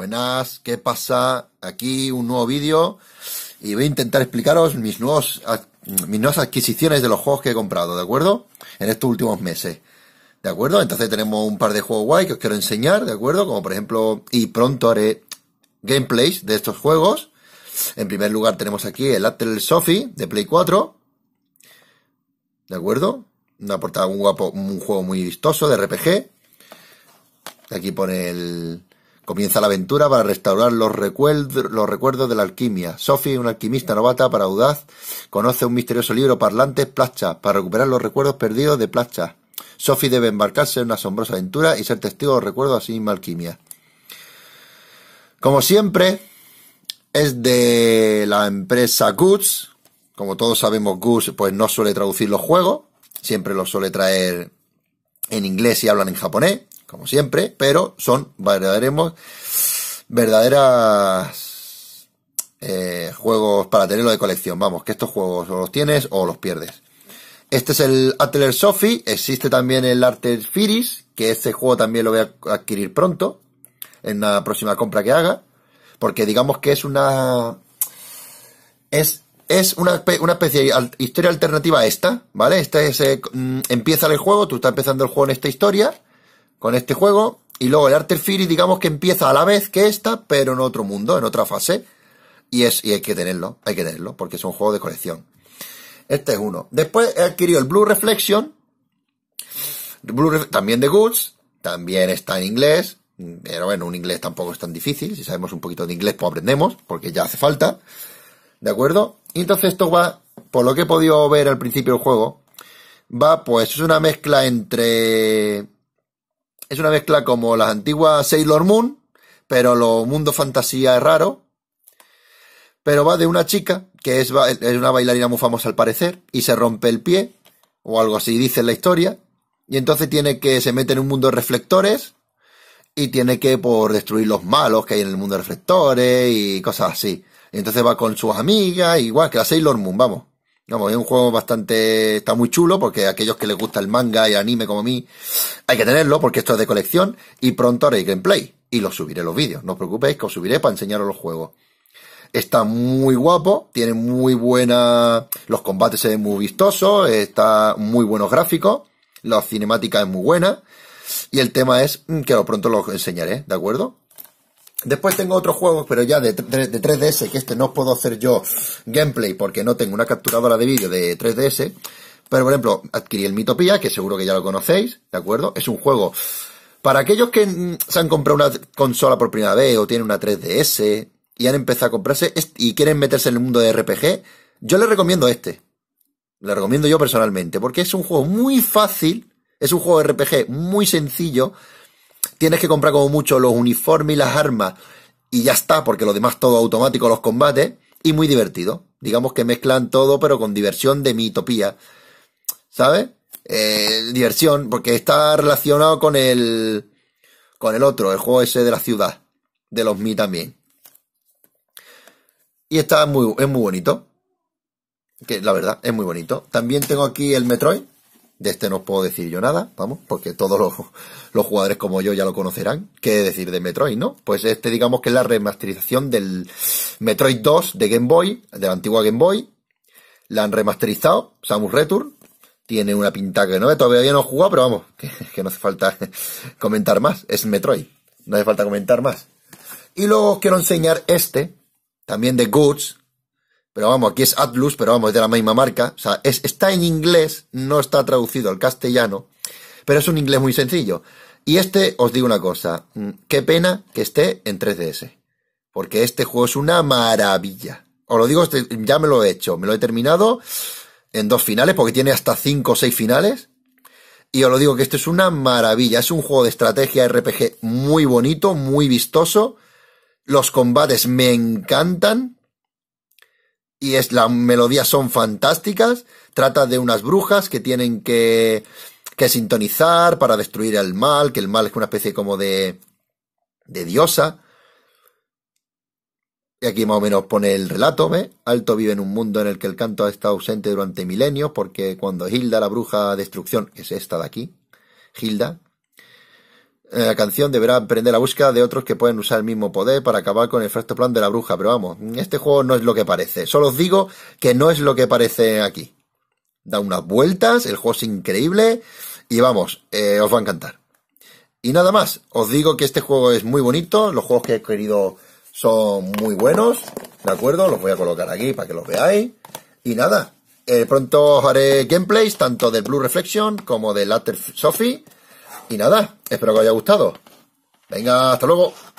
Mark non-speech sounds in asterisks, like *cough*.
Buenas, ¿qué pasa? Aquí un nuevo vídeo y voy a intentar explicaros mis, nuevos, mis nuevas adquisiciones de los juegos que he comprado, ¿de acuerdo? En estos últimos meses. ¿De acuerdo? Entonces tenemos un par de juegos guay que os quiero enseñar, ¿de acuerdo? Como por ejemplo, y pronto haré gameplays de estos juegos. En primer lugar tenemos aquí el Atel Sophie de Play 4. ¿De acuerdo? Una portada, un, un juego muy vistoso de RPG. Aquí pone el, Comienza la aventura para restaurar los, recuerdos, de la alquimia. Sophie, una alquimista novata para audaz, conoce un misterioso libro parlante, Placha, para recuperar los recuerdos perdidos de Placha. Sophie debe embarcarse en una asombrosa aventura y ser testigo de los recuerdos de la misma alquimia. Como siempre, es de la empresa Goods. Como todos sabemos, Goods pues no suele traducir los juegos. Siempre los suele traer en inglés y hablan en japonés como siempre, pero son verdaderos verdaderas eh, juegos para tenerlo de colección. Vamos, que estos juegos o los tienes o los pierdes. Este es el Atler Sophie, existe también el Arter Firis, que este juego también lo voy a adquirir pronto, en la próxima compra que haga, porque digamos que es una... Es es una, una, especie de historia alternativa a esta, ¿vale? Este es, eh, mm, empieza el juego, tú estás empezando el juego en esta historia, con este juego. Y luego el Arter Fury, digamos que empieza a la vez que esta, pero en otro mundo, en otra fase. Y, es, y hay que tenerlo, hay que tenerlo, porque es un juego de colección. Este es uno. Después he adquirido el Blue Reflection, Blue también de Goods, también está en inglés, pero bueno, un inglés tampoco es tan difícil. Si sabemos un poquito de inglés, pues aprendemos, porque ya hace falta. ¿De acuerdo? Y entonces esto va, por lo que he podido ver al principio del juego, va pues es una mezcla entre es una mezcla como las antiguas Sailor Moon, pero los mundo fantasía es raro. Pero va de una chica, que es, es una bailarina muy famosa al parecer, y se rompe el pie, o algo así dice la historia, y entonces tiene que se mete en un mundo de reflectores y tiene que por destruir los malos que hay en el mundo de reflectores y cosas así. Y entonces va con sus amigas, igual que la Sailor Moon, vamos. Vamos, es un juego bastante. Está muy chulo porque aquellos que les gusta el manga y el anime como a mí, hay que tenerlo porque esto es de colección y pronto haré gameplay y los subiré los vídeos. No os preocupéis que os subiré para enseñaros los juegos. Está muy guapo, tiene muy buena. Los combates se ven muy vistosos, está muy buenos gráficos, la cinemática es muy buena y el tema es mm, que lo pronto los enseñaré, ¿de acuerdo? Después tengo otros juegos, pero ya de, 3DS, que este no puedo hacer yo gameplay porque no tengo una capturadora de vídeo de 3DS. Pero, por ejemplo, adquirí el Mitopía, que seguro que ya lo conocéis, ¿de acuerdo? Es un juego... Para aquellos que mm, se han comprado una consola por primera vez o tienen una 3DS y han empezado a comprarse y quieren meterse en el mundo de RPG, yo les recomiendo este. Le recomiendo yo personalmente, porque es un juego muy fácil, es un juego de RPG muy sencillo, tienes que comprar como mucho los uniformes y las armas y ya está, porque lo demás todo automático, los combates, y muy divertido. Digamos que mezclan todo, pero con diversión de mitopía. ¿Sabes? Eh, diversión, porque está relacionado con el. con el otro, el juego ese de la ciudad. De los Mi también. Y está muy, es muy bonito. Que la verdad, es muy bonito. También tengo aquí el Metroid. De este no os puedo decir yo nada, vamos, porque todos los, jugadores como yo ya lo conocerán. ¿Qué decir de Metroid, no? Pues este digamos que es la remasterización del Metroid 2 de Game Boy, de la antigua Game Boy. La han remasterizado, Samus Return. Tiene una pinta que no, eh, todavía no he jugado, pero vamos, que, que no hace falta *laughs* comentar más. Es Metroid, no hace falta comentar más. Y luego os quiero enseñar este, también de Goods, pero vamos, aquí es Atlus, pero vamos, es de la misma marca. O sea, está en inglés, no está traducido al castellano, pero es un inglés muy sencillo. Y este, os digo una cosa, mm, qué pena que esté en 3DS, porque este juego es una maravilla. Os lo digo, este, ya me lo he hecho, me lo he terminado en dos finales, porque tiene hasta cinco o seis finales. Y os lo digo que este es una maravilla, es un juego de estrategia RPG muy bonito, muy vistoso. Los combates me encantan, y es, las melodías son fantásticas. Trata de unas brujas que tienen que, que sintonizar para destruir el mal, que el mal es una especie como de, de diosa. Y aquí más o menos pone el relato, ¿ve? Alto vive en un mundo en el que el canto ha estado ausente durante milenios, porque cuando Hilda, la bruja destrucción, es esta de aquí, Hilda, eh, la canción deberá emprender la búsqueda de otros que pueden usar el mismo poder para acabar con el fracto plan de la bruja. Pero vamos, este juego no es lo que parece. Solo os digo que no es lo que parece aquí. Da unas vueltas, el juego es increíble y vamos, eh, os va a encantar. Y nada más, os digo que este juego es muy bonito, los juegos que he querido son muy buenos, ¿de acuerdo? Los voy a colocar aquí para que los veáis. Y nada, eh, pronto os haré gameplays tanto de Blue Reflection como de Latter Sophie y nada, espero que os haya gustado. Venga, hasta luego.